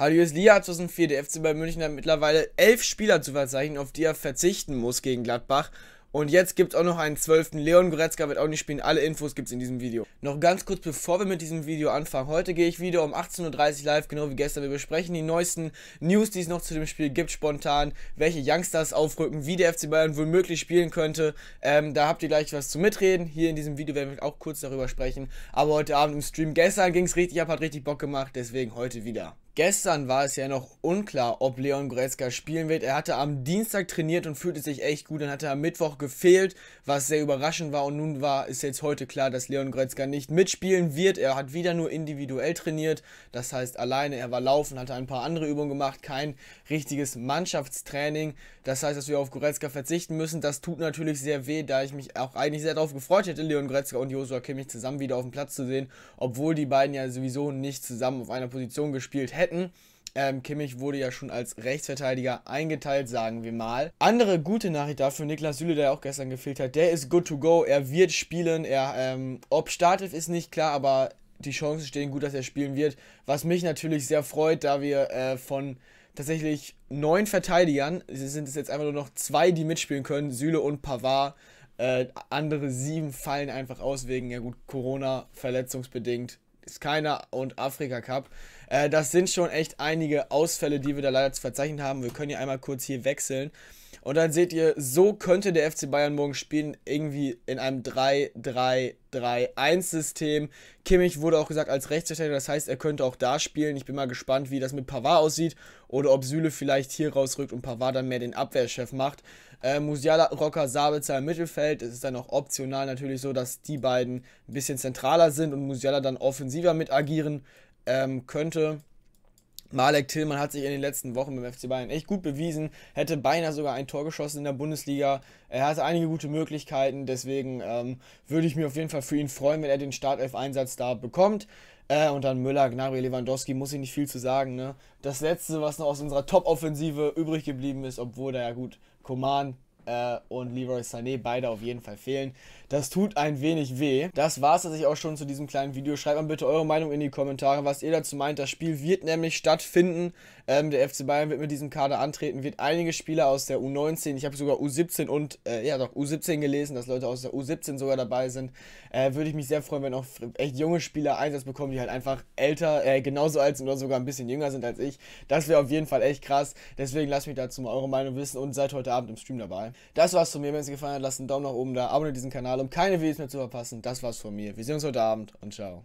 Julius Lia 2004, der FC Bayern München hat mittlerweile elf Spieler zu verzeichnen, auf die er verzichten muss gegen Gladbach. Und jetzt gibt es auch noch einen zwölften. Leon Goretzka wird auch nicht spielen. Alle Infos gibt es in diesem Video. Noch ganz kurz, bevor wir mit diesem Video anfangen. Heute gehe ich wieder um 18.30 Uhr live, genau wie gestern. Wir besprechen die neuesten News, die es noch zu dem Spiel gibt, spontan. Welche Youngsters aufrücken, wie der FC Bayern womöglich spielen könnte. Ähm, da habt ihr gleich was zu mitreden. Hier in diesem Video werden wir auch kurz darüber sprechen. Aber heute Abend im Stream. Gestern ging es richtig ab, hat richtig Bock gemacht. Deswegen heute wieder. Gestern war es ja noch unklar, ob Leon Goretzka spielen wird. Er hatte am Dienstag trainiert und fühlte sich echt gut. Dann hat er am Mittwoch gefehlt, was sehr überraschend war. Und nun war, ist jetzt heute klar, dass Leon Goretzka nicht mitspielen wird. Er hat wieder nur individuell trainiert. Das heißt alleine. Er war laufen, hatte ein paar andere Übungen gemacht. Kein richtiges Mannschaftstraining. Das heißt, dass wir auf Goretzka verzichten müssen. Das tut natürlich sehr weh, da ich mich auch eigentlich sehr darauf gefreut hätte, Leon Goretzka und Josua Kimmich zusammen wieder auf dem Platz zu sehen. Obwohl die beiden ja sowieso nicht zusammen auf einer Position gespielt hätten hätten. Ähm, Kimmich wurde ja schon als Rechtsverteidiger eingeteilt, sagen wir mal. Andere gute Nachricht dafür, Niklas Süle, der auch gestern gefehlt hat, der ist good to go, er wird spielen, er, ähm, ob Startelf ist nicht klar, aber die Chancen stehen gut, dass er spielen wird. Was mich natürlich sehr freut, da wir äh, von tatsächlich neun Verteidigern, sind es jetzt einfach nur noch zwei, die mitspielen können, Süle und Pavard. Äh, andere sieben fallen einfach aus wegen, ja gut, Corona, verletzungsbedingt, ist keiner und Afrika Cup. Äh, das sind schon echt einige Ausfälle, die wir da leider zu verzeichnen haben. Wir können hier einmal kurz hier wechseln. Und dann seht ihr, so könnte der FC Bayern morgen spielen, irgendwie in einem 3-3-3-1-System. Kimmich wurde auch gesagt als Rechtsverteidiger, das heißt, er könnte auch da spielen. Ich bin mal gespannt, wie das mit Pavard aussieht oder ob Süle vielleicht hier rausrückt und Pavard dann mehr den Abwehrchef macht. Äh, Musiala, Rocker, Sabitzer im Mittelfeld. Es ist dann auch optional natürlich so, dass die beiden ein bisschen zentraler sind und Musiala dann offensiver mit agieren ähm, könnte. Malek Tillmann hat sich in den letzten Wochen beim FC Bayern echt gut bewiesen, hätte beinahe sogar ein Tor geschossen in der Bundesliga. Er hat einige gute Möglichkeiten, deswegen ähm, würde ich mich auf jeden Fall für ihn freuen, wenn er den Startelf-Einsatz da bekommt. Äh, und dann Müller, Gnabry, Lewandowski, muss ich nicht viel zu sagen. Ne? Das letzte, was noch aus unserer Top-Offensive übrig geblieben ist, obwohl da ja gut Koman äh, und Leroy Sané beide auf jeden Fall fehlen. Das tut ein wenig weh. Das war es, dass ich auch schon zu diesem kleinen Video. Schreibt mal bitte eure Meinung in die Kommentare, was ihr dazu meint. Das Spiel wird nämlich stattfinden. Ähm, der FC Bayern wird mit diesem Kader antreten, wird einige Spieler aus der U19, ich habe sogar U17 und, äh, ja doch, U17 gelesen, dass Leute aus der U17 sogar dabei sind. Äh, Würde ich mich sehr freuen, wenn auch echt junge Spieler Einsatz bekommen, die halt einfach älter, äh, genauso alt sind oder sogar ein bisschen jünger sind als ich. Das wäre auf jeden Fall echt krass. Deswegen lasst mich dazu mal eure Meinung wissen und seid heute Abend im Stream dabei. Das war's von mir. Wenn es gefallen hat, lasst einen Daumen nach oben da. Abonniert diesen Kanal, um keine Videos mehr zu verpassen. Das war's von mir. Wir sehen uns heute Abend und ciao.